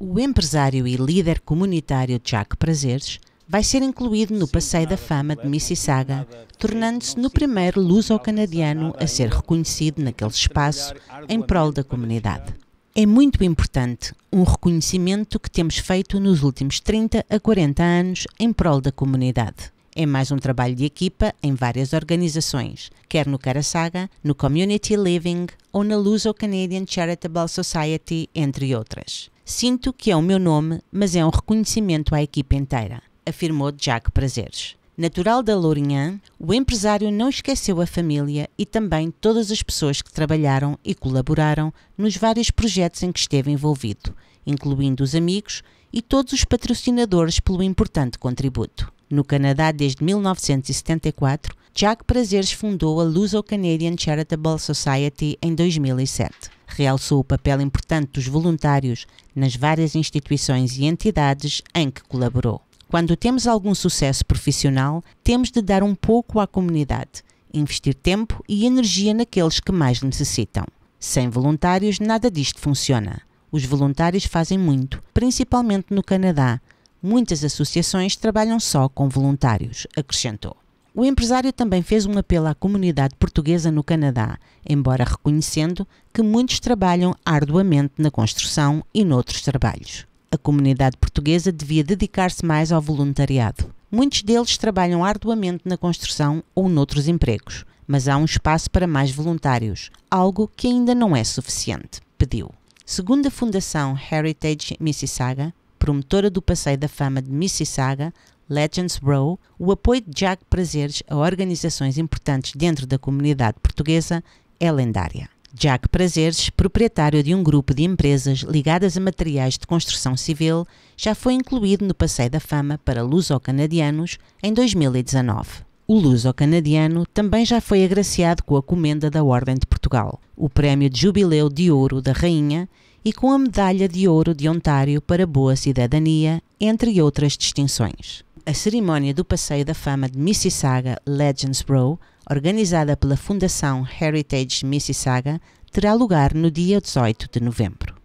O empresário e líder comunitário Jack Prazeres vai ser incluído no Passeio da Fama de Mississauga, tornando-se no primeiro luso-canadiano a ser reconhecido naquele espaço em prol da comunidade. É muito importante um reconhecimento que temos feito nos últimos 30 a 40 anos em prol da comunidade. É mais um trabalho de equipa em várias organizações, quer no Carasaga, no Community Living ou na Luso Canadian Charitable Society, entre outras. Sinto que é o meu nome, mas é um reconhecimento à equipa inteira, afirmou Jack Prazeres. Natural da Lourinhan, o empresário não esqueceu a família e também todas as pessoas que trabalharam e colaboraram nos vários projetos em que esteve envolvido, incluindo os amigos e todos os patrocinadores pelo importante contributo. No Canadá, desde 1974, Jack Prazeres fundou a Luso-Canadian Charitable Society em 2007. Realçou o papel importante dos voluntários nas várias instituições e entidades em que colaborou. Quando temos algum sucesso profissional, temos de dar um pouco à comunidade, investir tempo e energia naqueles que mais necessitam. Sem voluntários, nada disto funciona. Os voluntários fazem muito, principalmente no Canadá. Muitas associações trabalham só com voluntários, acrescentou. O empresário também fez um apelo à comunidade portuguesa no Canadá, embora reconhecendo que muitos trabalham arduamente na construção e noutros trabalhos. A comunidade portuguesa devia dedicar-se mais ao voluntariado. Muitos deles trabalham arduamente na construção ou noutros empregos, mas há um espaço para mais voluntários, algo que ainda não é suficiente, pediu. Segundo a Fundação Heritage Mississauga, promotora do Passeio da Fama de Mississauga, Legends Row, o apoio de Jack Prazeres a organizações importantes dentro da comunidade portuguesa é lendária. Jack Prazeres, proprietário de um grupo de empresas ligadas a materiais de construção civil, já foi incluído no Passeio da Fama para luso-canadianos em 2019. O luso-canadiano também já foi agraciado com a Comenda da Ordem de Portugal, o Prémio de Jubileu de Ouro da Rainha e com a Medalha de Ouro de Ontário para Boa Cidadania, entre outras distinções. A cerimónia do Passeio da Fama de Mississauga Legends Row, organizada pela Fundação Heritage Mississauga, terá lugar no dia 18 de novembro.